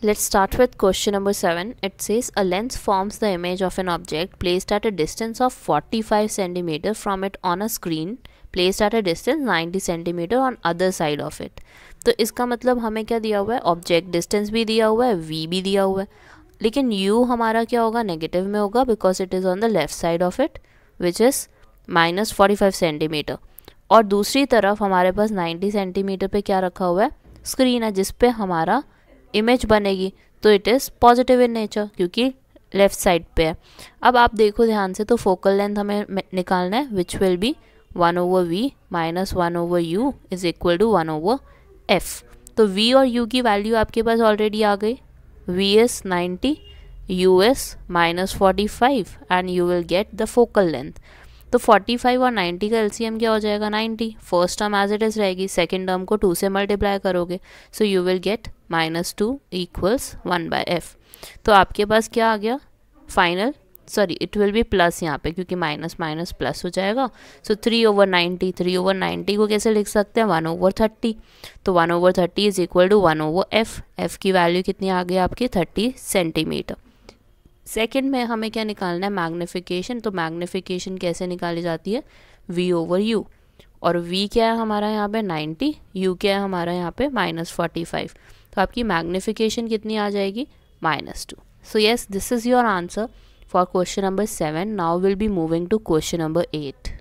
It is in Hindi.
Let's start with question number 7. It says a lens forms the image of an object placed at a distance of 45 cm from it on a screen placed at a distance 90 cm on other side of it. तो इसका मतलब हमें क्या दिया हुआ है ऑब्जेक्ट डिस्टेंस भी दिया हुआ है वी भी दिया हुआ है लेकिन यू हमारा क्या होगा नेगेटिव में होगा because it is on the left side of it which is minus forty five centimetre और दूसरी तरफ हमारे पास नाइन्टी सेंटीमीटर पे क्या रखा हुआ है स्क्रीन है जिस पे हमारा इमेज बनेगी तो it is positive in nature क्योंकि लेफ़्ट साइड पे है अब आप देखो ध्यान से तो फोकल लेंथ हमें निकालना है which will be one over v minus one over u is equal to one over f तो वी और यू की वैल्यू आपके पास ऑलरेडी आ गई v is ninety u is minus forty five and you will get the focal length तो 45 और 90 का एलसीएम क्या हो जाएगा 90 first term as it is रहेगी सेकेंड टर्म को टू से मल्टीप्लाई करोगे so you will get minus two equals one by f तो आपके पास क्या आ गया final sorry it will be plus यहाँ पे क्योंकि माइनस माइनस प्लस हो जाएगा so three over ninety three over ninety को कैसे लिख सकते हैं वन ओवर थर्टी तो one over thirty is equal to one over f f की वैल्यू कितनी आ गई आपकी थर्टी सेंटीमीटर सेकेंड में हमें क्या निकालना है मैग्नीफिकेशन तो मैग्नीफिकेशन कैसे निकाली जाती है वी ओवर यू और वी क्या है हमारा यहाँ पे नाइन्टी यू क्या है हमारा यहाँ पे माइनस फोर्टी फाइव तो आपकी मैग्नीफिकेशन कितनी आ जाएगी minus two so yes this is your answer for question number seven now will be moving to question number eight